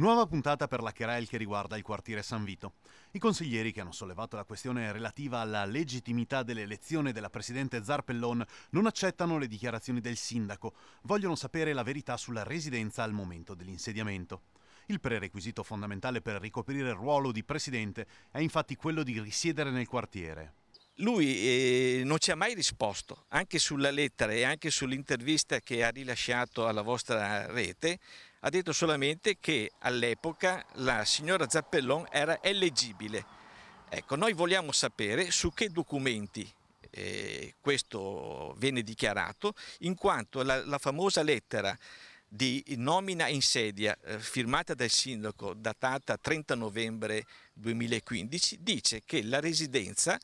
Nuova puntata per la querel che riguarda il quartiere San Vito. I consiglieri che hanno sollevato la questione relativa alla legittimità dell'elezione della presidente Zarpellon non accettano le dichiarazioni del sindaco, vogliono sapere la verità sulla residenza al momento dell'insediamento. Il prerequisito fondamentale per ricoprire il ruolo di presidente è infatti quello di risiedere nel quartiere, lui eh, non ci ha mai risposto, anche sulla lettera e anche sull'intervista che ha rilasciato alla vostra rete, ha detto solamente che all'epoca la signora Zappellon era eleggibile. Ecco, noi vogliamo sapere su che documenti eh, questo viene dichiarato, in quanto la, la famosa lettera di nomina in sedia eh, firmata dal sindaco datata 30 novembre 2015 dice che la residenza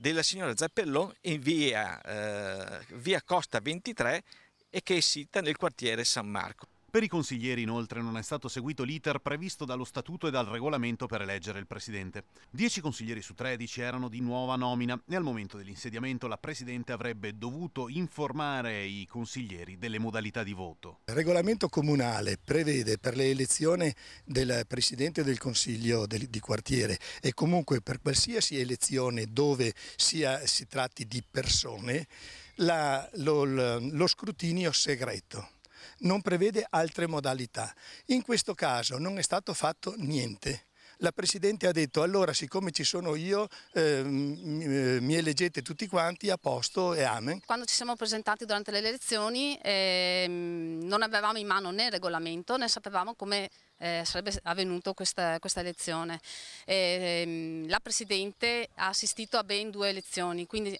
della signora Zappellon in via, eh, via Costa 23 e che è sita nel quartiere San Marco. Per i consiglieri inoltre non è stato seguito l'iter previsto dallo statuto e dal regolamento per eleggere il presidente. Dieci consiglieri su tredici erano di nuova nomina e al momento dell'insediamento la presidente avrebbe dovuto informare i consiglieri delle modalità di voto. Il regolamento comunale prevede per l'elezione del presidente del consiglio di quartiere e comunque per qualsiasi elezione dove sia, si tratti di persone la, lo, lo scrutinio segreto non prevede altre modalità. In questo caso non è stato fatto niente la Presidente ha detto allora siccome ci sono io ehm, eh, mi eleggete tutti quanti a posto e amen. Quando ci siamo presentati durante le elezioni eh, non avevamo in mano né il regolamento né sapevamo come eh, sarebbe avvenuto questa, questa elezione. Ehm, la Presidente ha assistito a ben due elezioni, quindi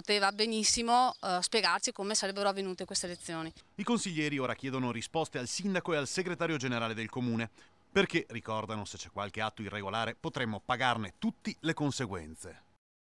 poteva benissimo eh, spiegarci come sarebbero avvenute queste elezioni. I consiglieri ora chiedono risposte al sindaco e al segretario generale del comune, perché ricordano se c'è qualche atto irregolare potremmo pagarne tutti le conseguenze.